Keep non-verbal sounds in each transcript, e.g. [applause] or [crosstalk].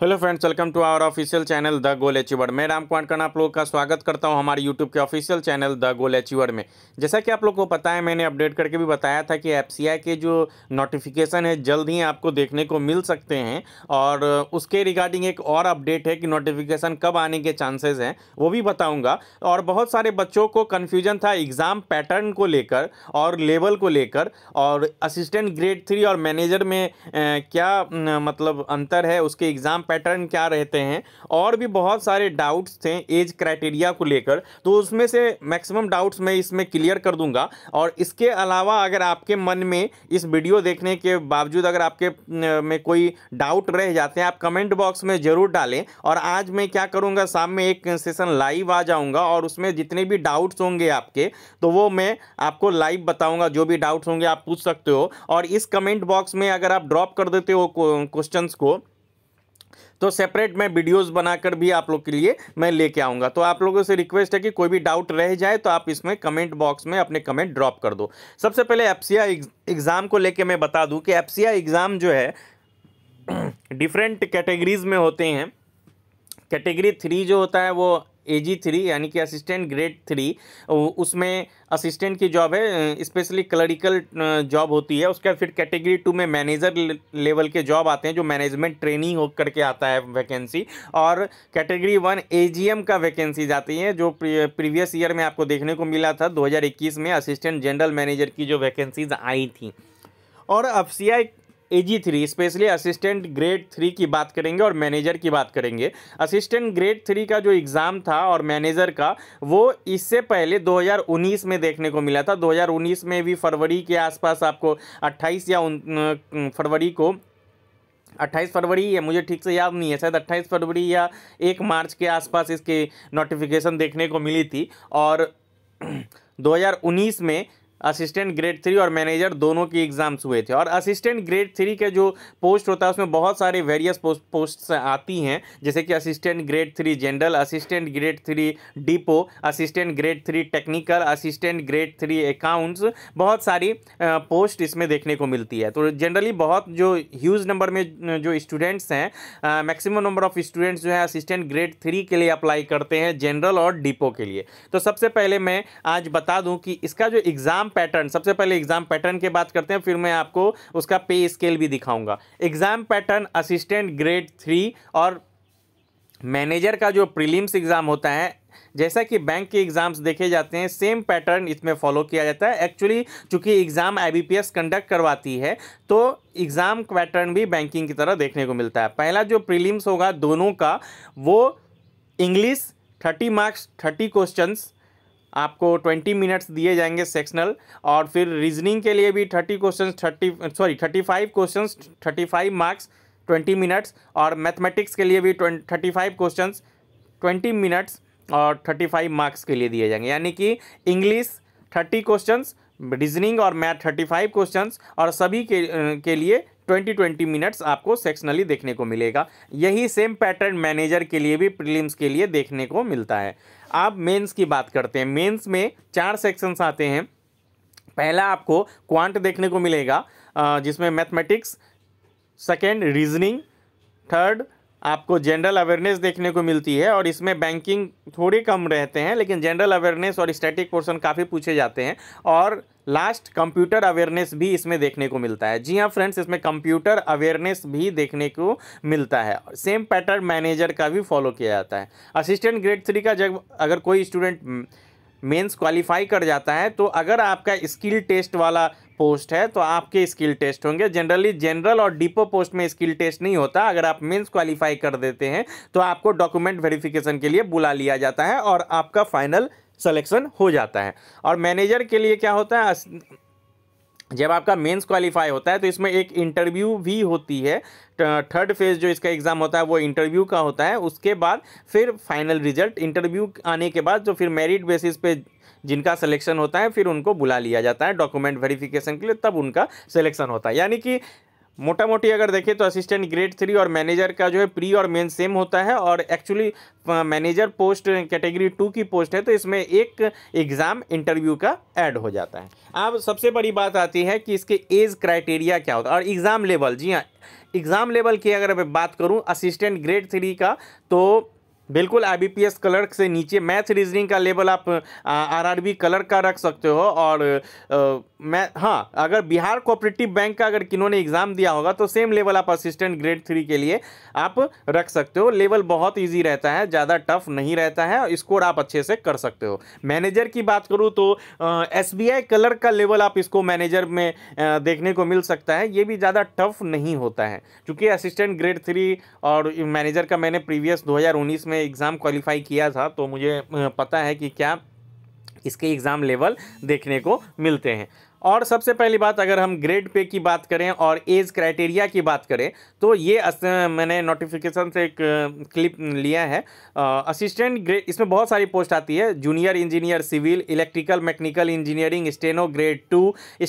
hello friends welcome to our official channel the goal achiever मैं राम कुमार कर्ण आप लोग का स्वागत करता हूं हमारे यूट्यूब के official channel the goal achiever में जैसा कि आप लोग को पता है मैंने अपडेट करके भी बताया था कि एफ के जो नोटिफिकेशन है जल्द ही आपको देखने को मिल सकते हैं और उसके रिगार्डिंग एक और अपडेट है कि नोटिफिकेशन कब आने के चांसेज हैं वो भी बताऊँगा और बहुत सारे बच्चों को कन्फ्यूजन था एग्ज़ाम पैटर्न को लेकर और लेवल को लेकर और असिस्टेंट ग्रेड थ्री और मैनेजर में क्या मतलब अंतर है उसके एग्ज़ाम पैटर्न क्या रहते हैं और भी बहुत सारे डाउट्स थे एज क्राइटेरिया को लेकर तो उसमें से मैक्सिमम डाउट्स मैं इसमें क्लियर कर दूंगा और इसके अलावा अगर आपके मन में इस वीडियो देखने के बावजूद अगर आपके में कोई डाउट रह जाते हैं आप कमेंट बॉक्स में ज़रूर डालें और आज मैं क्या करूँगा शाम में एक सेशन लाइव आ जाऊँगा और उसमें जितने भी डाउट्स होंगे आपके तो वो मैं आपको लाइव बताऊँगा जो भी डाउट्स होंगे आप पूछ सकते हो और इस कमेंट बॉक्स में अगर आप ड्रॉप कर देते हो क्वेश्चंस को तो सेपरेट मैं वीडियोस बनाकर भी आप लोग के लिए मैं लेके आऊँगा तो आप लोगों से रिक्वेस्ट है कि कोई भी डाउट रह जाए तो आप इसमें कमेंट बॉक्स में अपने कमेंट ड्रॉप कर दो सबसे पहले एफ एग्ज़ाम को लेके मैं बता दूँ कि एफ एग्ज़ाम जो है डिफरेंट [clears throat] कैटेगरीज में होते हैं कैटेगरी थ्री जो होता है वो ए जी थ्री यानी कि असिस्टेंट ग्रेड थ्री उसमें असिस्टेंट की जॉब है स्पेशली क्लरिकल जॉब होती है उसका फिर कैटेगरी टू में मैनेजर लेवल के जॉब आते हैं जो मैनेजमेंट ट्रेनिंग हो करके आता है वैकेंसी और कैटेगरी वन ए का वैकेंसीज आती है जो प्रीवियस ईयर में आपको देखने को मिला था 2021 में असिस्टेंट जनरल मैनेजर की जो वैकेंसीज आई थी और अफसिया A three specially assistant grade three की बात करेंगे और मैनेजर की बात करेंगे असिस्टेंट ग्रेड थ्री का जो एग्ज़ाम था और मैनेजर का वो इससे पहले 2019 में देखने को मिला था 2019 में भी फरवरी के आसपास आपको 28 या फरवरी को अट्ठाईस फरवरी है मुझे ठीक से याद नहीं है शायद अट्ठाईस फरवरी या एक मार्च के आसपास इसकी नोटिफिकेशन देखने को मिली थी और 2019 [clears throat] में असिस्टेंट ग्रेड थ्री और मैनेजर दोनों की एग्ज़ाम्स हुए थे और असिस्टेंट ग्रेड थ्री के जो पोस्ट होता है उसमें बहुत सारे वेरियस पोस्ट पोस्ट आती हैं जैसे कि assistant grade three general assistant grade three depot assistant grade three technical assistant grade three accounts बहुत सारी पोस्ट इसमें देखने को मिलती है तो जनरली बहुत जो ह्यूज नंबर में जो स्टूडेंट्स हैं मैक्सिमम नंबर ऑफ स्टूडेंट्स जो है असिस्टेंट ग्रेड थ्री के लिए अप्लाई करते हैं जनरल और डिपो के लिए तो सबसे पहले मैं आज बता दूँ कि इसका जो एग्ज़ाम एग्जाम पैटर्न सबसे पहले एग्जाम पैटर्न की बात करते हैं फिर मैं आपको उसका पे स्केल भी दिखाऊंगा exam pattern assistant grade three और मैनेजर का जो प्रीलिम्स एग्ज़ाम होता है जैसा कि बैंक के एग्ज़ाम्स देखे जाते हैं सेम पैटर्न इसमें फॉलो किया जाता है एक्चुअली चूंकि एग्ज़ाम आईबीपीएस कंडक्ट करवाती है तो एग्ज़ाम पैटर्न भी बैंकिंग की तरह देखने को मिलता है पहला जो प्रीलिम्स होगा दोनों का वो English thirty marks thirty questions आपको ट्वेंटी मिनट्स दिए जाएंगे सेक्शनल और फिर रीजनिंग के लिए भी thirty question thirty sorry thirty five question thirty five marks twenty minutes और मैथमेटिक्स के लिए भी thirty five question twenty minutes और थर्टी फाइव मार्क्स के लिए दिए जाएंगे यानी कि इंग्लिस थर्टी क्वेश्चन रीजनिंग और मैथ थर्टी फाइव क्वेश्चन और सभी के के लिए ट्वेंटी ट्वेंटी मिनट्स आपको सेक्शनली देखने को मिलेगा यही सेम पैटर्न मैनेजर के लिए भी प्रीलिम्स के लिए देखने को मिलता है आप मेंस की बात करते हैं मेंस में चार सेक्शंस आते हैं पहला आपको क्वांट देखने को मिलेगा जिसमें मैथमेटिक्स सेकेंड रीजनिंग थर्ड आपको जनरल अवेयरनेस देखने को मिलती है और इसमें बैंकिंग थोड़े कम रहते हैं लेकिन जनरल अवेयरनेस और स्टैटिक पोर्शन काफ़ी पूछे जाते हैं और लास्ट कंप्यूटर अवेयरनेस भी इसमें देखने को मिलता है जी हाँ फ्रेंड्स इसमें कंप्यूटर अवेयरनेस भी देखने को मिलता है सेम पैटर्न मैनेजर का भी फॉलो किया जाता है असिस्टेंट ग्रेड थ्री का जब अगर कोई स्टूडेंट मेंस क्वालिफाई कर जाता है तो अगर आपका स्किल टेस्ट वाला पोस्ट है तो आपके स्किल टेस्ट होंगे जनरली जनरल और डिपो पोस्ट में स्किल टेस्ट नहीं होता अगर आप मेंस क्वालिफाई कर देते हैं तो आपको डॉक्यूमेंट वेरिफिकेशन के लिए बुला लिया जाता है और आपका फाइनल सलेक्शन हो जाता है और मैनेजर के लिए क्या होता है जब आपका मेंस क्वालिफाई होता है तो इसमें एक इंटरव्यू भी होती है थर्ड फेज जो इसका एग्ज़ाम होता है वो इंटरव्यू का होता है उसके बाद फिर फाइनल रिजल्ट इंटरव्यू आने के बाद जो फिर मेरिट बेसिस पे जिनका सिलेक्शन होता है फिर उनको बुला लिया जाता है डॉक्यूमेंट वेरिफिकेशन के लिए तब उनका सिलेक्शन होता है यानी कि मोटा मोटी अगर देखें तो असिस्टेंट ग्रेड थ्री और मैनेजर का जो है प्री और मेन सेम होता है और actually manager post category two की पोस्ट है तो इसमें एक एग्ज़ाम इंटरव्यू का ऐड हो जाता है अब सबसे बड़ी बात आती है कि इसके एज क्राइटेरिया क्या होता है और एग्ज़ाम लेवल जी हाँ एग्ज़ाम लेवल की अगर मैं बात करूँ असिस्टेंट ग्रेड थ्री का तो बिल्कुल I B P S clerk से नीचे मैथ रीजनिंग का लेवल आप आर आर बी क्लर्क का रख सकते हो और आ, मैं हाँ अगर बिहार कोऑपरेटिव बैंक का अगर किन्होंने एग्ज़ाम दिया होगा तो सेम लेवल आप असिस्टेंट ग्रेड थ्री के लिए आप रख सकते हो लेवल बहुत इजी रहता है ज़्यादा टफ नहीं रहता है और स्कोर आप अच्छे से कर सकते हो मैनेजर की बात करूँ तो एस बी आई कलर का लेवल आप इसको मैनेजर में आ, देखने को मिल सकता है ये भी ज़्यादा टफ नहीं होता है चूँकि असिस्टेंट ग्रेड थ्री और मैनेजर का मैंने प्रीवियस दो में एग्ज़ाम क्वालिफाई किया था तो मुझे पता है कि क्या इसके एग्ज़ाम लेवल देखने को मिलते हैं और सबसे पहली बात अगर हम ग्रेड पे की बात करें और एज क्राइटेरिया की बात करें तो ये मैंने नोटिफिकेशन से एक क्लिप लिया है असिस्टेंट ग्रेड इसमें बहुत सारी पोस्ट आती है junior engineer civil electrical mechanical engineering steno grade two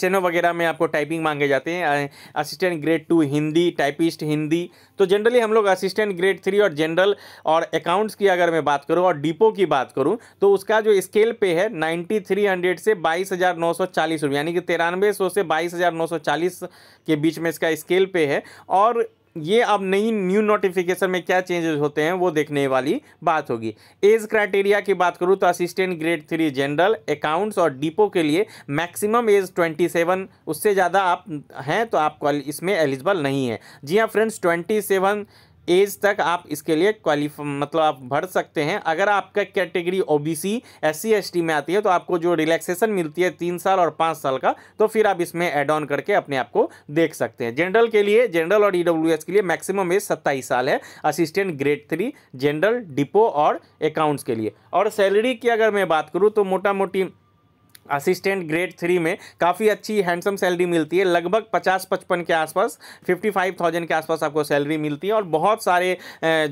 steno वगैरह में आपको टाइपिंग मांगे जाते हैं assistant grade two Hindi typist Hindi तो जनरली हम लोग असिस्टेंट ग्रेड थ्री और जनरल और अकाउंट्स की अगर मैं बात करूँ और डिपो की बात करूँ तो उसका जो स्केल पे है नाइन्टी थ्री हंड्रेड से बाईस हज़ार नौ सौ चालीस रुपये यानी कि तिरानवे सौ से बाईस हज़ार नौ सौ चालीस के बीच में इसका स्केल पे है और ये अब नई न्यू नोटिफिकेशन में क्या चेंजेस होते हैं वो देखने वाली बात होगी एज क्राइटेरिया की बात करूँ तो assistant grade three general accounts और डिपो के लिए मैक्सिमम एज 27 उससे ज़्यादा आप हैं तो आप इसमें एलिजिबल नहीं है जी हाँ फ्रेंड्स 27 एज तक आप इसके लिए क्वालिफ मतलब आप भर सकते हैं अगर आपका कैटेगरी ओबीसी एससी एसटी में आती है तो आपको जो रिलैक्सेशन मिलती है तीन साल और पाँच साल का तो फिर आप इसमें एड ऑन करके अपने आप को देख सकते हैं जनरल के लिए जनरल और ई e के लिए मैक्सिमम एज सत्ताईस साल है assistant grade three general depot और अकाउंट्स के लिए और सैलरी की अगर मैं बात करूँ तो मोटा मोटी असिस्टेंट ग्रेड थ्री में काफ़ी अच्छी हैंडसम सैलरी मिलती है लगभग पचास पचपन के आसपास फिफ्टी फाइव थाउजेंड के आसपास आपको सैलरी मिलती है और बहुत सारे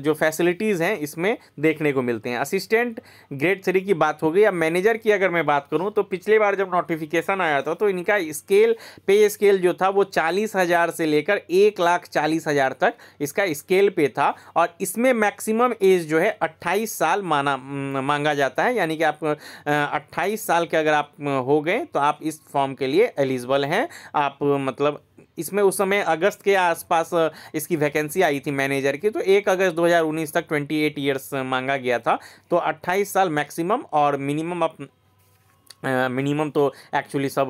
जो फैसिलिटीज़ हैं इसमें देखने को मिलते हैं असिस्टेंट ग्रेड थ्री की बात हो गई अब मैनेजर की अगर मैं बात करूँ तो पिछले बार जब नोटिफिकेशन आया था तो इनका स्केल पे स्केल जो था वो चालीस हज़ार से लेकर एक लाख चालीस हज़ार तक इसका स्केल पे था और इसमें मैक्सिमम एज जो है अट्ठाईस साल माना मांगा जाता है यानी कि आप अट्ठाईस साल के अगर आप हो गए तो आप इस फॉर्म के लिए एलिजिबल हैं आप मतलब इसमें उस समय अगस्त के आसपास इसकी वैकेंसी आई थी मैनेजर की तो एक अगस्त 2019 तक 28 ईयर्स मांगा गया था तो 28 साल मैक्सिमम और मिनिमम आप मिनिमम तो एक्चुअली सब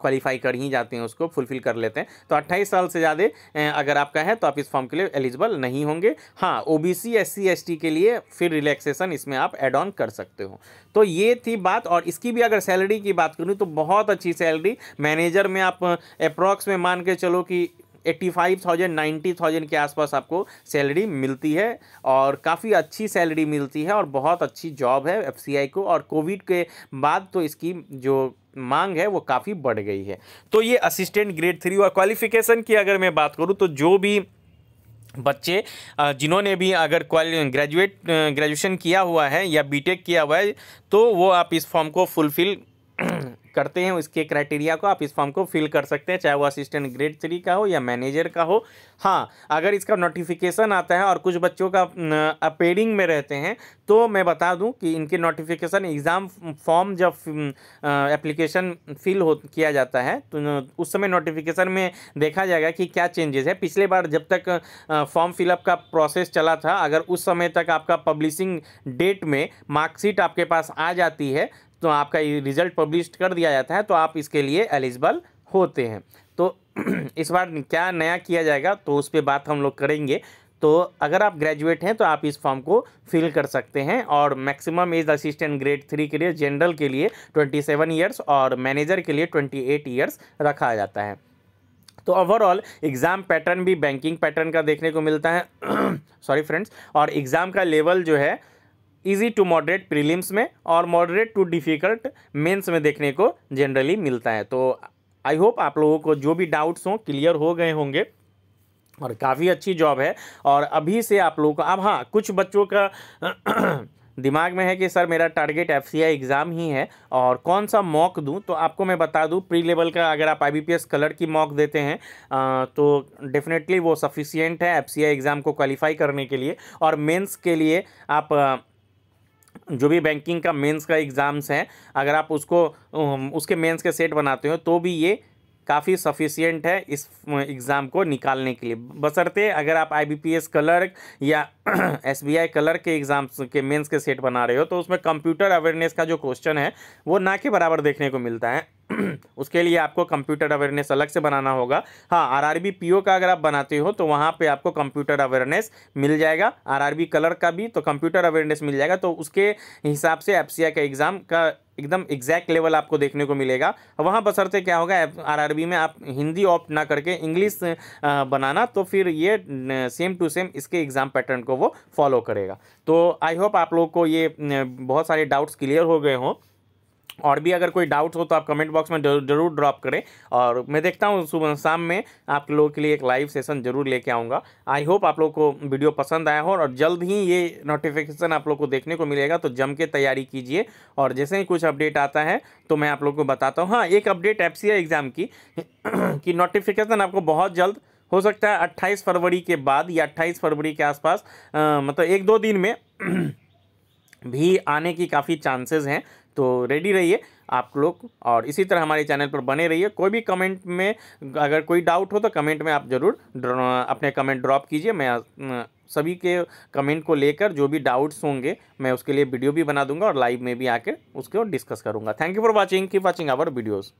क्वालिफाई कर ही जाते हैं उसको फुलफिल कर लेते हैं तो 28 साल से ज़्यादा अगर आपका है तो आप इस फॉर्म के लिए एलिजिबल नहीं होंगे हाँ O B C S C S T के लिए फिर रिलैक्सेशन इसमें आप एड ऑन कर सकते हो तो ये थी बात और इसकी भी अगर सैलरी की बात करूँ तो बहुत अच्छी सैलरी मैनेजर में आप अप्रॉक्स में मान के चलो कि eighty five thousand ninety thousand के आसपास आपको सैलरी मिलती है और काफ़ी अच्छी सैलरी मिलती है और बहुत अच्छी जॉब है एफ को और कोविड के बाद तो इसकी जो मांग है वो काफ़ी बढ़ गई है तो ये असिस्टेंट ग्रेड थ्री और क्वालिफिकेशन की अगर मैं बात करूँ तो जो भी बच्चे जिन्होंने भी अगर ग्रेजुएट ग्रेजुएशन किया हुआ है या बीटेक किया हुआ है तो वो आप इस फॉर्म को फुलफ़िल करते हैं उसके क्राइटेरिया को आप इस फॉर्म को फिल कर सकते हैं चाहे वो असिस्टेंट ग्रेड थ्री का हो या मैनेजर का हो हाँ अगर इसका नोटिफिकेशन आता है और कुछ बच्चों का अपेयरिंग में रहते हैं तो मैं बता दूं कि इनके नोटिफिकेशन एग्ज़ाम फॉर्म जब एप्लीकेशन फिल हो किया जाता है तो उस समय नोटिफिकेशन में देखा जाएगा कि क्या चेंजेस है पिछले बार जब तक फॉर्म फिलअप का प्रोसेस चला था अगर उस समय तक आपका पब्लिशिंग डेट में मार्कशीट आपके पास आ जाती है तो आपका रिज़ल्ट पब्लिश कर दिया जाता है तो आप इसके लिए एलिजिबल होते हैं तो [clears throat] इस बार क्या नया किया जाएगा तो उस पर बात हम लोग करेंगे तो अगर आप ग्रेजुएट हैं तो आप इस फॉर्म को फिल कर सकते हैं और maximum age assistant grade three के लिए जनरल के लिए ट्वेंटी सेवन ईयर्स और मैनेजर के लिए ट्वेंटी एट ईयर्स रखा जाता है तो ओवरऑल एग्ज़ाम पैटर्न भी बैंकिंग पैटर्न का देखने को मिलता है सॉरी [clears throat] फ्रेंड्स और एग्ज़ाम का लेवल जो है इजी टू मॉडरेट प्रीलिम्स में और मॉडरेट टू डिफ़िकल्ट मेंस में देखने को जनरली मिलता है तो आई होप आप लोगों को जो भी डाउट्स हों क्लियर हो गए होंगे और काफ़ी अच्छी जॉब है और अभी से आप लोगों को अब हाँ कुछ बच्चों का [clears throat] दिमाग में है कि सर मेरा टारगेट एफ एग्ज़ाम ही है और कौन सा मॉक दूं तो आपको मैं बता दूं प्री लेवल का अगर आप आई कलर की मॉक देते हैं आ, तो डेफिनेटली वो सफिशियंट है एफ एग्ज़ाम को क्वालिफाई करने के लिए और मेंस के लिए आप जो भी बैंकिंग का मेंस का एग्ज़ाम्स हैं अगर आप उसको उसके मेंस के सेट बनाते हो तो भी ये काफ़ी सफिशियंट है इस एग्ज़ाम को निकालने के लिए बसरते अगर आप आईबीपीएस क्लर्क या एसबीआई [clears throat] क्लर्क के एग्ज़ाम के मेंस के सेट बना रहे हो तो उसमें कंप्यूटर अवेयरनेस का जो क्वेश्चन है वो ना के बराबर देखने को मिलता है [clears throat] उसके लिए आपको कंप्यूटर अवेयरनेस अलग से बनाना होगा हाँ आरआरबी पीओ का अगर आप बनाते हो तो वहाँ पे आपको कंप्यूटर अवेयरनेस मिल जाएगा आरआरबी कलर का भी तो कंप्यूटर अवेयरनेस मिल जाएगा तो उसके हिसाब से आई का एग्ज़ाम का एकदम एग्जैक्ट लेवल आपको देखने को मिलेगा वहाँ बसरते क्या होगा आरआरबी में आप हिंदी ऑप्ट ना करके इंग्लिश बनाना तो फिर ये सेम टू सेम इसके एग्ज़ाम पैटर्न को वो फॉलो करेगा तो आई होप आप लोग को ये बहुत सारे डाउट्स क्लियर हो गए हों और भी अगर कोई डाउट हो तो आप कमेंट बॉक्स में जरूर ड्रॉप करें और मैं देखता हूँ सुबह शाम में आप लोगों के लिए एक लाइव सेशन जरूर लेके आऊँगा आई होप आप लोग को वीडियो पसंद आया हो और जल्द ही ये नोटिफिकेशन आप लोग को देखने को मिलेगा तो जम के तैयारी कीजिए और जैसे ही कुछ अपडेट आता है तो मैं आप लोग को बताता हूँ हाँ एक अपडेट एफ एग्ज़ाम की [clears throat] कि नोटिफिकेशन आपको बहुत जल्द हो सकता है अट्ठाईस फरवरी के बाद या अट्ठाईस फरवरी के आसपास मतलब एक दो दिन में [clears throat] भी आने की काफ़ी चांसेस हैं तो रेडी रहिए आप लोग और इसी तरह हमारे चैनल पर बने रहिए कोई भी कमेंट में अगर कोई डाउट हो तो कमेंट में आप ज़रूर अपने कमेंट ड्रॉप कीजिए मैं सभी के कमेंट को लेकर जो भी डाउट्स होंगे मैं उसके लिए वीडियो भी बना दूंगा और लाइव में भी आकर उसको डिस्कस करूंगा थैंक यू फॉर वॉचिंग की वॉचिंग आवर वीडियोज़